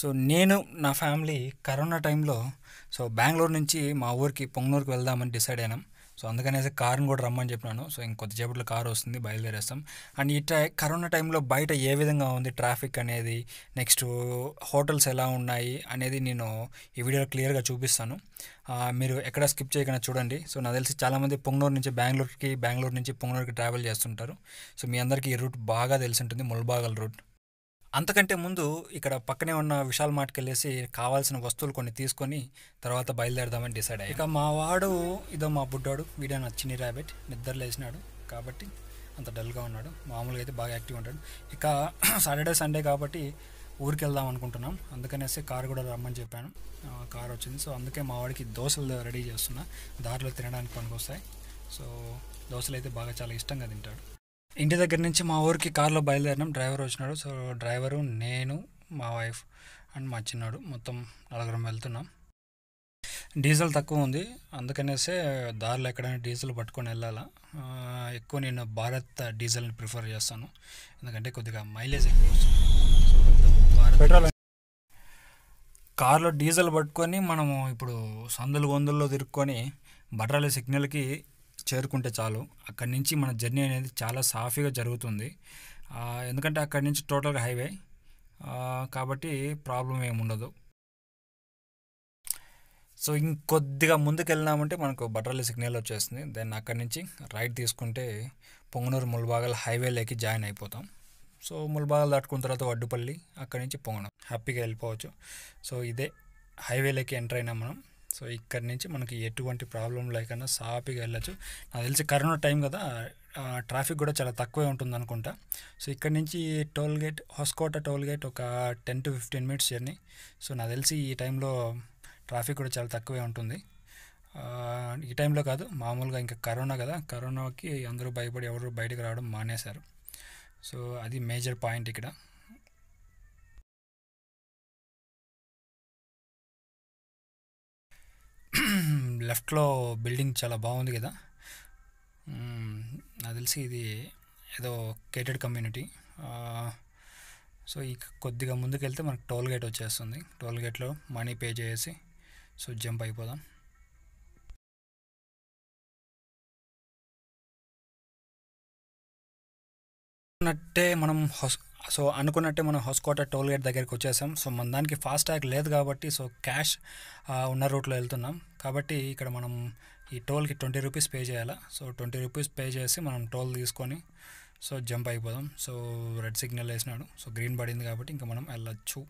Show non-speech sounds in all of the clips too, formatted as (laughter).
so నేను నా family corona టైంలో సో బెంగళూరు నుంచి మా ఊరికి పొంగనూరుకి వెళ్దామని డిసైడ్ అయినాం సో అందుకనేసి కార్ని కూడా రమ్మని చెప్పినాను సో ఇంకొద్దిసేపట్లో కార్ వస్తుంది బయలుదేరేస్తాం అండ్ ఈ టై కరోనా టైంలో బయట ఏ విధంగా ఉంది ట్రాఫిక్ అనేది నెక్స్ట్ హోటల్స్ ఎలా ఉన్నాయి అనేది నేను ఈ వీడియోలో క్లియర్గా చూపిస్తాను మీరు ఎక్కడ స్కిప్ చేయకుండా చూడండి సో నాకు తెలిసి చాలామంది పొంగనూరు నుంచి బెంగళూరుకి బెంగళూరు నుంచి పొంగనూరుకి ట్రావెల్ చేస్తుంటారు సో మీ అందరికీ ఈ రూట్ బాగా తెలిసి ఉంటుంది ముల్బాగల్ రూట్ అంతకంటే ముందు ఇక్కడ పక్కనే ఉన్న విశాల్ మార్ట్కి వెళ్ళేసి కావాల్సిన వస్తువులు కొన్ని తీసుకొని తర్వాత బయలుదేరదామని డిసైడ్ అయ్యి ఇక మా వాడు ఇదో మా బుడ్డాడు వీడియో నచ్చిన ర్యాబెట్ నిద్ర లేచినాడు కాబట్టి అంత డల్గా ఉన్నాడు మామూలుగా అయితే బాగా యాక్టివ్ ఉంటాడు ఇక (clears throat) సాటర్డే సండే కాబట్టి ఊరికి వెళ్దాం అనుకుంటున్నాం అందుకనేసి కార్ కూడా రమ్మని చెప్పాను కార్ వచ్చింది సో అందుకే మా వాడికి దోశలు రెడీ చేస్తున్నా దారిలో తినడానికి పనికొస్తాయి సో దోశలు అయితే బాగా చాలా ఇష్టంగా తింటాడు ఇంటి దగ్గర నుంచి మా ఊరికి కార్లో బయలుదేరినాం డ్రైవర్ వచ్చినాడు సో డ్రైవరు నేను మా వైఫ్ అండ్ మా చిన్నాడు మొత్తం నలుగురం వెళ్తున్నాం డీజిల్ తక్కువ ఉంది అందుకనేసే దారిలో ఎక్కడైనా డీజిల్ పట్టుకొని వెళ్ళాలా ఎక్కువ నేను భారత్ డీజిల్ని ప్రిఫర్ చేస్తాను ఎందుకంటే కొద్దిగా మైలేజ్ ఎక్కువ వస్తుంది పెట్రోల్ కార్లో డీజిల్ పట్టుకొని మనము ఇప్పుడు సందులు గొందుల్లో తిరుక్కొని బట్రాలి సిగ్నల్కి చేరుకుంటే చాలు అక్కడి నుంచి మన జర్నీ అనేది చాలా సాఫీగా జరుగుతుంది ఎందుకంటే అక్కడి నుంచి టోటల్గా హైవే కాబట్టి ప్రాబ్లం ఏముండదు సో ఇంకొద్దిగా ముందుకు వెళ్ళినామంటే మనకు బట్రల్లి సిగ్నల్ వచ్చేస్తుంది దెన్ అక్కడి నుంచి రైట్ తీసుకుంటే పొంగనూరు ముల్బాగల్ హైవేలోకి జాయిన్ అయిపోతాం సో ముల్బాగల్ దాటుకున్న తర్వాత వడ్డుపల్లి అక్కడి నుంచి పొంగనూరు హ్యాపీగా వెళ్ళిపోవచ్చు సో ఇదే హైవేలోకి ఎంటర్ అయినా మనం సో ఇక్కడ నుంచి మనకి ఎటువంటి ప్రాబ్లం లేకుండా సాపిగా వెళ్ళచ్చు నాకు తెలిసి కరోనా టైం కదా ట్రాఫిక్ కూడా చాలా తక్కువే ఉంటుంది అనుకుంటా సో ఇక్కడ నుంచి toll gate Hoskote toll gate ఒక ten to fifteen minutes journey so నాకు తెలిసి ఈ టైంలో ట్రాఫిక్ కూడా చాలా తక్కువే ఉంటుంది ఈ టైంలో కాదు మామూలుగా ఇంకా కరోనా కదా కరోనాకి అందరూ భయపడి ఎవరు బయటకు రావడం మానేశారు సో అది మేజర్ పాయింట్ ఇక్కడ లెఫ్ట్లో బిల్డింగ్ చాలా బాగుంది కదా నాకు తెలిసి ఇది ఏదో కేటెడ్ కమ్యూనిటీ సో ఈ కొద్దిగా ముందుకెళ్తే మనకు టోల్ గేట్ వచ్చేస్తుంది టోల్ గేట్లో మనీ పే చేసి సో జంప్ అయిపోదాం ఉన్నట్టే మనం సో అనుకున్నట్టే మనం హౌస్కోట టోల్ గేట్ దగ్గరికి వచ్చేసాం సో మన దానికి ఫాస్ట్ ట్యాగ్ లేదు కాబట్టి సో క్యాష్ ఉన్న రూట్లో వెళ్తున్నాం కాబట్టి ఇక్కడ మనం ఈ టోల్కి ట్వంటీ రూపీస్ పే చేయాలా సో ట్వంటీ రూపీస్ పే చేసి మనం టోల్ తీసుకొని సో జంప్ అయిపోదాం సో రెడ్ సిగ్నల్ వేసినాడు సో గ్రీన్ పడింది కాబట్టి ఇంకా మనం వెళ్ళచ్చు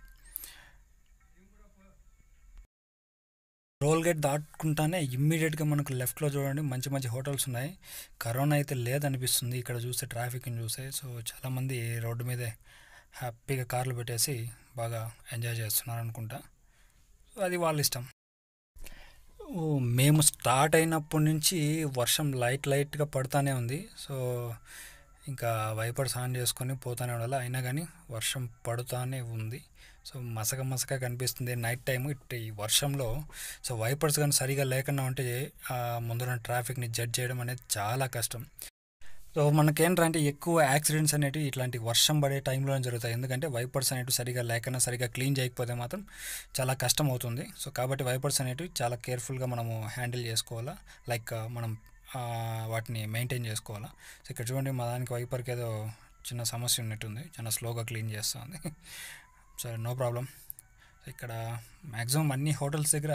టోల్ గేట్ దాటుకుంటానే ఇమ్మీడియట్గా మనకు లెఫ్ట్లో చూడండి మంచి మంచి హోటల్స్ ఉన్నాయి కరోనా అయితే లేదనిపిస్తుంది ఇక్కడ చూస్తే ట్రాఫిక్ని చూస్తే సో చాలామంది రోడ్డు మీదే హ్యాపీగా కార్లు పెట్టేసి బాగా ఎంజాయ్ చేస్తున్నారు అనుకుంటా అది వాళ్ళ ఇష్టం మేము స్టార్ట్ అయినప్పటి నుంచి వర్షం లైట్ లైట్గా పడుతూనే ఉంది సో ఇంకా వైపర్స్ ఆన్ చేసుకొని పోతానే ఉండాలి అయినా కానీ వర్షం పడుతూనే ఉంది సో మసక మసక కనిపిస్తుంది నైట్ టైం ఇట్ ఈ వర్షంలో సో వైపర్స్ కానీ సరిగా లేకుండా ఉంటే ముందున్న ట్రాఫిక్ని జడ్జ్ చేయడం అనేది చాలా కష్టం సో మనకేంటంటే ఎక్కువ యాక్సిడెంట్స్ అనేవి ఇట్లాంటి వర్షం పడే టైంలోనే జరుగుతాయి ఎందుకంటే వైపర్స్ అనేవి సరిగా లేకుండా సరిగా క్లీన్ చేయకపోతే మాత్రం చాలా కష్టం అవుతుంది సో కాబట్టి వైపర్స్ అనేవి చాలా కేర్ఫుల్గా మనము హ్యాండిల్ చేసుకోవాలా లైక్ మనం వాటిని మెయింటైన్ చేసుకోవాలా సో ఇక్కడ చూడండి మా దానికి వైపర్కి ఏదో చిన్న సమస్య ఉన్నట్టుంది చాలా స్లోగా క్లీన్ చేస్తుంది (laughs) సరే నో ప్రాబ్లం ఇక్కడ మ్యాక్సిమం అన్ని హోటల్స్ దగ్గర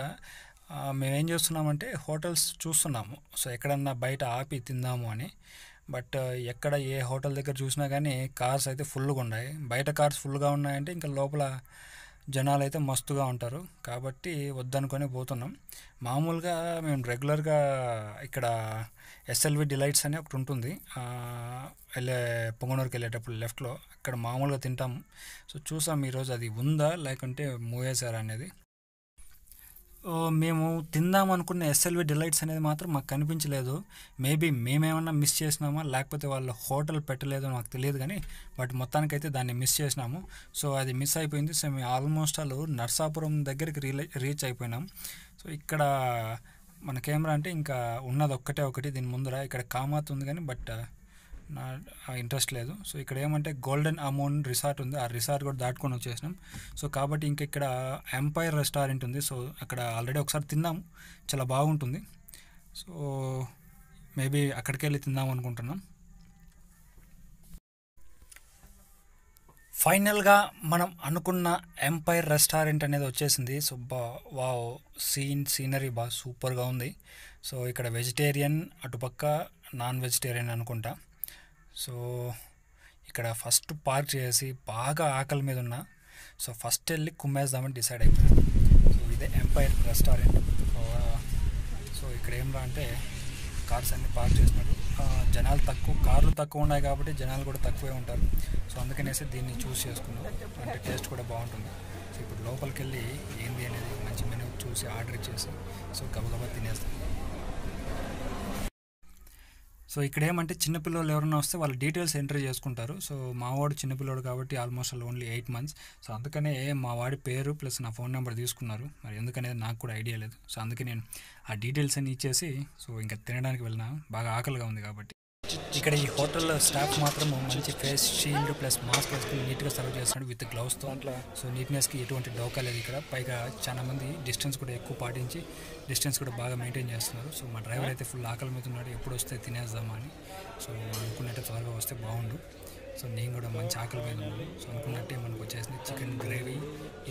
మేమేం చేస్తున్నామంటే హోటల్స్ చూస్తున్నాము సో ఎక్కడన్నా బయట ఆపి తిందాము అని బట్ ఎక్కడ ఏ హోటల్ దగ్గర చూసినా కానీ కార్స్ అయితే ఫుల్గా ఉన్నాయి బయట కార్స్ ఫుల్గా ఉన్నాయంటే ఇంకా లోపల జనాలు అయితే మస్తుగా ఉంటారు కాబట్టి వద్దనుకొని పోతున్నాం మామూలుగా మేము రెగ్యులర్గా ఇక్కడ ఎస్ఎల్వి డిలైట్స్ అని ఒకటి ఉంటుంది వెళ్ళే పొంగనూరుకి వెళ్ళేటప్పుడు లెఫ్ట్లో అక్కడ మామూలుగా తింటాము సో చూసాం ఈరోజు అది ఉందా లేకుంటే మూవేశారా అనేది మేము తిందాం అనుకున్న ఎస్ఎల్వి డిలైట్స్ అనేది మాత్రం మాకు కనిపించలేదు మేబీ మేమేమన్నా మిస్ చేసినామా లేకపోతే వాళ్ళు హోటల్ పెట్టలేదో మాకు తెలియదు కానీ బట్ మొత్తానికైతే దాన్ని మిస్ చేసినాము సో అది మిస్ అయిపోయింది సో మేము ఆల్మోస్ట్ వాళ్ళు నర్సాపురం దగ్గరికి రీచ్ అయిపోయినాం సో ఇక్కడ మన కెమెరా అంటే ఇంకా ఉన్నది ఒక్కటే ఒకటి దీని ముందర ఇక్కడ కామాత్ ఉంది కానీ బట్ నా ఇంట్రెస్ట్ లేదు సో ఇక్కడ ఏమంటే గోల్డెన్ అమౌన్ రిసార్ట్ ఉంది ఆ రిసార్ట్ కూడా దాటుకొని వచ్చేసినాం సో కాబట్టి ఇంక ఇక్కడ ఎంపైర్ రెస్టారెంట్ ఉంది సో అక్కడ ఆల్రెడీ ఒకసారి తిన్నాము చాలా బాగుంటుంది సో మేబీ అక్కడికి వెళ్ళి తిందాం అనుకుంటున్నాం ఫైనల్గా మనం అనుకున్న ఎంపైర్ రెస్టారెంట్ అనేది వచ్చేసింది సో బా వా సీన్ సీనరీ బాగా సూపర్గా ఉంది సో ఇక్కడ వెజిటేరియన్ అటుపక్క నాన్ వెజిటేరియన్ అనుకుంటా సో ఇక్కడ ఫస్ట్ పార్క్ చేసి బాగా ఆకలి మీద ఉన్నా సో ఫస్ట్ వెళ్ళి కుమ్మేద్దామని డిసైడ్ అయిపోయింది సో ఇదే ఎంపైర్ రెస్టారెంట్ సో ఇక్కడ ఏం అంటే కార్స్ అన్ని పార్క్ చేసినాడు జనాలు తక్కువ కార్లు తక్కువ ఉన్నాయి కాబట్టి జనాలు కూడా తక్కువే ఉంటారు సో అందుకనేసి దీన్ని చూస్ చేసుకున్నాం అంటే టేస్ట్ కూడా బాగుంటుంది సో ఇప్పుడు లోపలికి వెళ్ళి ఏంది అనేది మంచి మెనూ చూసి ఆర్డర్ ఇచ్చేసి సో గబగబా తినేస్తాం సో ఇక్కడ ఏమంటే చిన్నపిల్లలు ఎవరైనా వస్తే వాళ్ళ డీటెయిల్స్ ఎంటర్ చేసుకుంటారు సో మావాడు చిన్నపిల్లడు కాబట్టి ఆల్మోస్ట్ అలా ఓన్లీ ఎయిట్ మంత్స్ సో అందుకనే మా వాడి పేరు ప్లస్ నా ఫోన్ నెంబర్ తీసుకున్నారు మరి ఎందుకనేది నాకు కూడా ఐడియా లేదు సో అందుకే నేను ఆ డీటెయిల్స్ అని ఇచ్చేసి సో ఇంకా తినడానికి వెళ్ళినా బాగా ఆకలిగా ఉంది కాబట్టి ఇక్కడ ఈ హోటల్లో స్టాఫ్ మాత్రం మంచి ఫేస్ షీల్డ్ ప్లస్ మాస్క్ వేసుకుని నీట్గా సర్వ్ చేస్తున్నాడు విత్ గ్లౌస్తో సో నీట్నెస్కి ఎటువంటి డౌకా లేదు ఇక్కడ పైగా చాలా మంది డిస్టెన్స్ కూడా ఎక్కువ పాటించి డిస్టెన్స్ కూడా బాగా మెయింటైన్ చేస్తున్నారు సో మా డ్రైవర్ అయితే ఫుల్ ఆకలి మీద ఉన్నాడు ఎప్పుడు వస్తే తినేద్దామా అని సో అనుకున్నట్టే త్వరగా వస్తే బాగుండు సో నేను కూడా మంచి ఆకలి మీద ఉన్నాను సో అనుకున్నట్టే మనకు వచ్చేసింది చికెన్ గ్రేవీ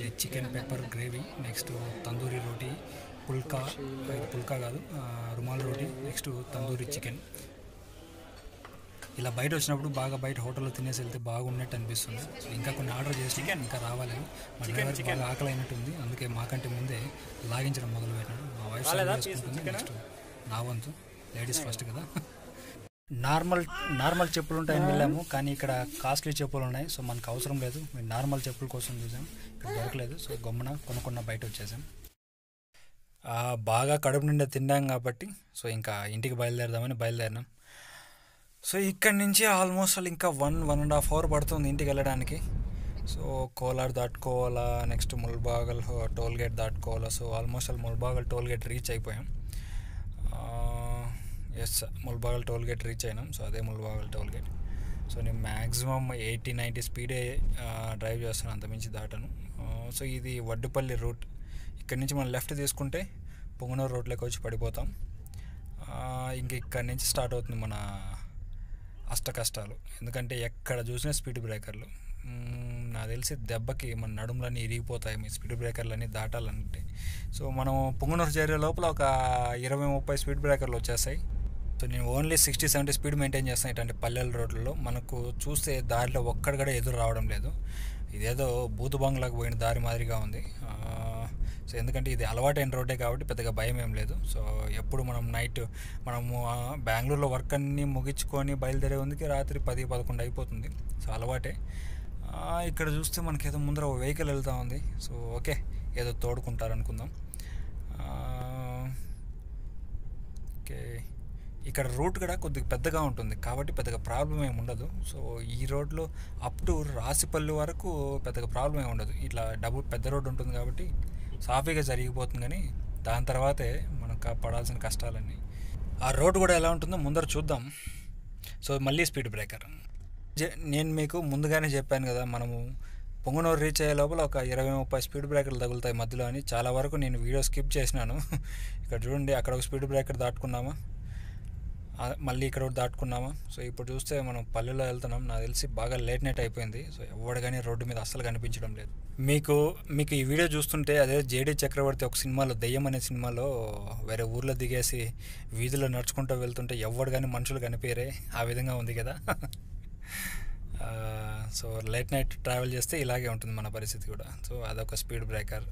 ఇది chicken pepper gravy next tandoori roti pulka pulka కాదు రుమాల్ రోటీ నెక్స్ట్ తందూరి చికెన్ ఇలా బయట వచ్చినప్పుడు బాగా బయట హోటల్లో తినేసి వెళ్తే బాగున్నట్టు అనిపిస్తుంది ఇంకా కొన్ని ఆర్డర్ చేసి ఇంకా రావాలి మా డ్రైవర్ బాగా ఆకలి అయినట్టుంది అందుకే మాకంటే ముందే లాగించడం మొదలు పెట్టాడు మా వైఫ్ నెక్స్ట్ నా వంతు లేడీస్ ఫస్ట్ కదా నార్మల్ నార్మల్ చెప్పులు ఉంటాయని వెళ్ళాము కానీ ఇక్కడ కాస్ట్లీ చెప్పులు ఉన్నాయి సో మనకు అవసరం లేదు మేము నార్మల్ చెప్పుల కోసం చూసాం ఇక్కడ దొరకలేదు సో గమ్మున కొనుక్కున్న బయట వచ్చేసాం బాగా కడుపు నిండా తిన్నాం కాబట్టి సో ఇంకా ఇంటికి బయలుదేరదామని బయలుదేరినాం సో ఇక్కడి నుంచి ఆల్మోస్ట్ ఇంకా one one and half hour పడుతుంది ఇంటికి వెళ్ళడానికి సో కోలార్ దాటుకోవాలా నెక్స్ట్ ముల్బాగల్ టోల్ గేట్ దాటుకోవాలా సో ఆల్మోస్ట్ అసలు ముల్బాగల్ టోల్ గేట్ రీచ్ అయిపోయాం yes Mulbagal toll gate reach అయినాం సో అదే ముల్బాగల్ టోల్ గేట్ సో నేను మ్యాక్సిమమ్ ఎయిటీ నైంటీ స్పీడే డ్రైవ్ చేస్తాను అంతమించి దాటాను సో ఇది వడ్డుపల్లి రూట్ ఇక్కడ నుంచి మనం లెఫ్ట్ తీసుకుంటే పొంగనూరు రోడ్లోకి వచ్చి పడిపోతాం ఇంక ఇక్కడ నుంచి స్టార్ట్ అవుతుంది మన అష్ట కష్టాలు ఎందుకంటే ఎక్కడ చూసినా స్పీడ్ బ్రేకర్లు నాకు తెలిసి దెబ్బకి మన నడుములన్నీ ఇరిగిపోతాయి మీ స్పీడ్ బ్రేకర్లన్నీ దాటాలంటే సో మనం పొంగనూరు చేరే లోపల ఒక ఇరవై ముప్పై స్పీడ్ బ్రేకర్లు వచ్చేస్తాయి సో నేను only sixty seventy speed maintain చేస్తాను ఇటువంటి పల్లెల రోడ్లలో మనకు చూస్తే దారిలో ఒక్కడ కూడా ఎదురు రావడం లేదు ఇదేదో బూతు బంగ్లాకు పోయిన దారి మాదిరిగా ఉంది సో ఎందుకంటే ఇది అలవాటైన రోడ్డే కాబట్టి పెద్దగా భయం ఏం లేదు సో ఎప్పుడు మనం నైట్ మనము బెంగళూరులో వర్క్ అన్నీ ముగించుకొని బయలుదేరే ఉందికి రాత్రి పది పదకొండు అయిపోతుంది సో అలవాటే ఇక్కడ చూస్తే మనకేదో ముందర ఒక వెహికల్ వెళ్తూ ఉంది సో ఓకే ఏదో తోడుకుంటారనుకుందాం ఓకే ఇక్కడ రూట్ కూడా కొద్దిగా పెద్దగా ఉంటుంది కాబట్టి పెద్దగా ప్రాబ్లం ఏమి ఉండదు సో ఈ రోడ్లో అప్ టు రాసిపల్లి వరకు పెద్దగా ప్రాబ్లం ఏమి ఉండదు ఇట్లా డబుల్ పెద్ద రోడ్డు ఉంటుంది కాబట్టి సాఫీగా జరిగిపోతుంది కానీ దాని తర్వాతే మనం పడాల్సిన కష్టాలన్నీ ఆ రోడ్డు కూడా ఎలా ఉంటుందో ముందర చూద్దాం సో మళ్ళీ స్పీడ్ బ్రేకర్ నేను మీకు ముందుగానే చెప్పాను కదా మనము పొంగనూరు రీచ్ అయ్యే లోపల ఒక ఇరవై ముప్పై స్పీడ్ బ్రేకర్లు తగులుతాయి మధ్యలో అని చాలా వరకు నేను వీడియో స్కిప్ చేసినాను (laughs) ఇక్కడ చూడండి అక్కడ ఒక స్పీడ్ బ్రేకర్ దాటుకున్నామా మళ్ళీ ఇక్కడ ఒకటి దాటుకున్నామా సో ఇప్పుడు చూస్తే మనం పల్లెలో వెళ్తున్నాం నాకు తెలిసి బాగా లేట్ నైట్ అయిపోయింది సో ఎవడు కానీ రోడ్డు మీద అస్సలు కనిపించడం లేదు మీకు మీకు ఈ వీడియో చూస్తుంటే అదే జేడీ చక్రవర్తి ఒక సినిమాలో దెయ్యం అనే సినిమాలో వేరే ఊర్లో దిగేసి వీధిలో నడుచుకుంటూ వెళ్తుంటే ఎవడు కానీ మనుషులు కనిపోయారే ఆ విధంగా ఉంది కదా సో లేట్ నైట్ ట్రావెల్ చేస్తే ఇలాగే ఉంటుంది మన పరిస్థితి కూడా సో అదొక స్పీడ్ బ్రేకర్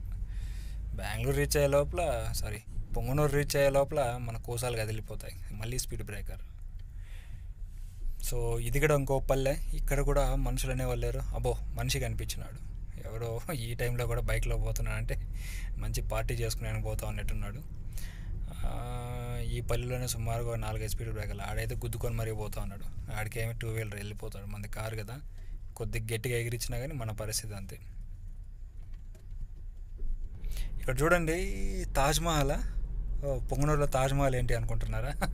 బెంగళూరు రీచ్ అయ్యే లోపల సారీ పొంగనూరు రీచ్ అయ్యే లోపల మన కోసాలు కదిలిపోతాయి మళ్ళీ స్పీడ్ బ్రేకర్ సో ఇది కూడా ఇంకో పల్లె ఇక్కడ కూడా మనుషులు అనేవాళ్ళు లేరు అబో మనిషి కనిపించినాడు ఎవరో ఈ టైంలో కూడా బైక్లో పోతున్నాడు అంటే మంచి పార్టీ చేసుకునే పోతా అన్నట్టున్నాడు ఈ పల్లెలోనే సుమారుగా నాలుగైదు స్పీడ్ బ్రేకర్లు ఆడైతే గుద్దుకొని మరీ పోతా ఉన్నాడు ఆడికేమి టూ వీలర్ వెళ్ళిపోతాడు మంది కారు కదా కొద్దిగా గట్టిగా ఎగిరించినా కానీ మన పరిస్థితి అంతే ఇక్కడ చూడండి తాజ్మహల్ పొంగనూరులో తాజ్మహల్ ఏంటి అనుకుంటున్నారా (laughs)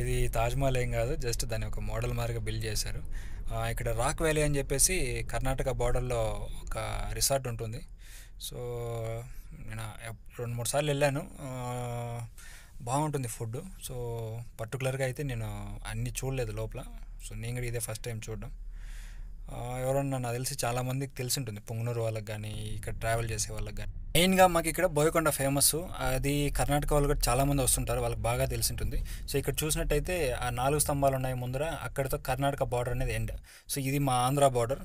ఇది తాజ్మహల్ ఏం కాదు జస్ట్ దాని ఒక మోడల్ మాదిరిగా బిల్డ్ చేశారు ఇక్కడ రాక్ వ్యాలీ అని చెప్పేసి కర్ణాటక బార్డర్లో ఒక రిసార్ట్ ఉంటుంది సో నేను రెండు మూడు సార్లు వెళ్ళాను బాగుంటుంది ఫుడ్ సో పర్టికులర్గా అయితే నేను అన్నీ చూడలేదు లోపల సో నేను కూడా ఇదే ఫస్ట్ టైం చూడడం ఎవరన్నా నాకు తెలిసి చాలామందికి తెలిసి ఉంటుంది పొంగనూరు వాళ్ళకి కానీ ఇక్కడ ట్రావెల్ చేసే వాళ్ళకి కానీ మెయిన్గా మాకు ఇక్కడ బోయకొండ ఫేమస్ అది కర్ణాటక వాళ్ళు కూడా చాలామంది వస్తుంటారు వాళ్ళకి బాగా తెలిసి ఉంటుంది సో ఇక్కడ చూసినట్టయితే ఆ నాలుగు స్తంభాలు ఉన్నాయి ముందర అక్కడితో కర్ణాటక బార్డర్ అనేది ఎండ్ సో ఇది మా ఆంధ్ర బార్డర్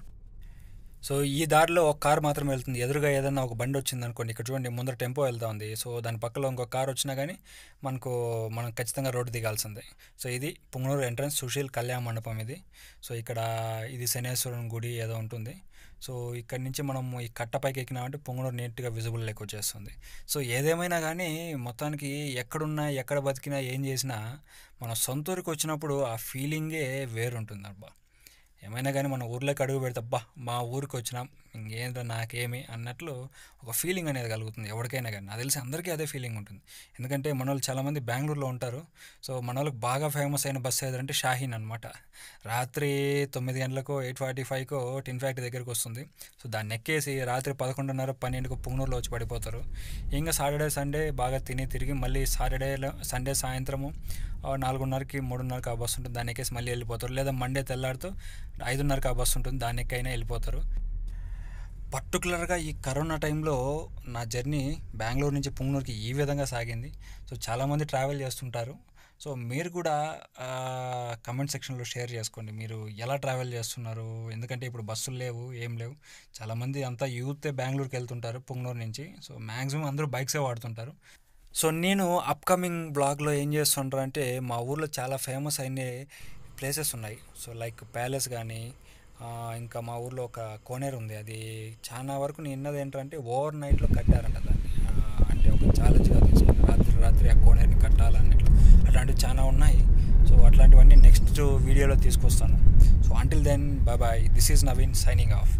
సో ఈ దారిలో ఒక కార్ మాత్రం వెళ్తుంది ఎదురుగా ఏదైనా ఒక బండి వచ్చింది అనుకోండి ఇక్కడ చూడండి ముందర టెంపో వెళ్తా ఉంది సో దాని పక్కలో ఇంకో కార్ వచ్చినా కానీ మనకు మనం ఖచ్చితంగా రోడ్డు దిగాల్సిందే సో ఇది పుంగనూరు ఎంట్రన్స్ సుశీల్ కళ్యాణ మండపం ఇది సో ఇక్కడ ఇది శనేశ్వరం గుడి ఏదో ఉంటుంది సో ఇక్కడ నుంచి మనం ఈ కట్టపైకి ఎక్కినామంటే పొంగనూరు నీట్గా విజిబుల్ లేక వచ్చేస్తుంది సో ఏదేమైనా కానీ మొత్తానికి ఎక్కడున్నా ఎక్కడ బతికినా ఏం చేసినా మన సొంతూరుకి వచ్చినప్పుడు ఆ ఫీలింగే వేరుంటుంది అబ్బా ఏమైనా కానీ మన ఊర్లోకి అడుగు పెడతా అబ్బా మా ఊరికి వచ్చినాం ఇంకేందో నాకేమి అన్నట్లు ఒక ఫీలింగ్ అనేది కలుగుతుంది ఎవరికైనా కానీ నాకు తెలిసి అందరికీ అదే ఫీలింగ్ ఉంటుంది ఎందుకంటే మన వాళ్ళు చాలామంది బెంగళూరులో ఉంటారు సో మన వాళ్ళకి బాగా ఫేమస్ అయిన బస్సు ఏదంటే షాహీన్ అనమాట రాత్రి తొమ్మిది గంటలకు ఎయిట్ ఫార్టీ ఫైవ్కు టిన్ ఫ్యాక్టరీ దగ్గరికి వస్తుంది సో దాన్ని ఎక్కేసి రాత్రి పదకొండున్నర పన్నెండుకు పుంగనూరులో వచ్చి పడిపోతారు ఇంకా సాటర్డే సండే బాగా తిని తిరిగి మళ్ళీ సాటర్డేలో సండే సాయంత్రము నాలుగున్నరకి మూడున్నరకి ఆ బస్సు ఉంటుంది దాన్ని ఎక్కేసి మళ్ళీ వెళ్ళిపోతారు లేదా మండే తెల్లాడుతూ ఐదున్నరకి ఆ బస్సు ఉంటుంది దాన్ని ఎక్కైనా వెళ్ళిపోతారు పర్టికులర్గా ఈ కరోనా టైంలో నా జర్నీ బెంగళూరు నుంచి పుంగనూరుకి ఈ విధంగా సాగింది సో చాలామంది ట్రావెల్ చేస్తుంటారు సో మీరు కూడా కమెంట్ సెక్షన్లో షేర్ చేసుకోండి మీరు ఎలా ట్రావెల్ చేస్తున్నారు ఎందుకంటే ఇప్పుడు బస్సులు లేవు ఏం లేవు చాలామంది అంతా యూత్ బెంగళూరుకి వెళ్తుంటారు పుంగనూరు నుంచి సో మ్యాక్సిమం అందరూ బైక్సే వాడుతుంటారు సో నేను అప్కమింగ్ బ్లాగ్లో ఏం చేస్తుంటారు అంటే మా ఊర్లో చాలా ఫేమస్ అయిన ప్లేసెస్ ఉన్నాయి సో లైక్ ప్యాలెస్ కానీ ఇంకా మా ఊర్లో ఒక కోనేరు ఉంది అది చాలా వరకు నేను విన్నది ఏంటంటే ఓవర్ నైట్లో కట్టారంట దాన్ని అంటే ఒక ఛాలెంజ్గా తీసుకుని రాత్రి రాత్రి ఆ కోనేరుని కట్టాలన్నట్లు అట్లాంటివి చాలా ఉన్నాయి సో అట్లాంటివన్నీ నెక్స్ట్ వీడియోలో తీసుకొస్తాను so until then bye this is Naveen signing of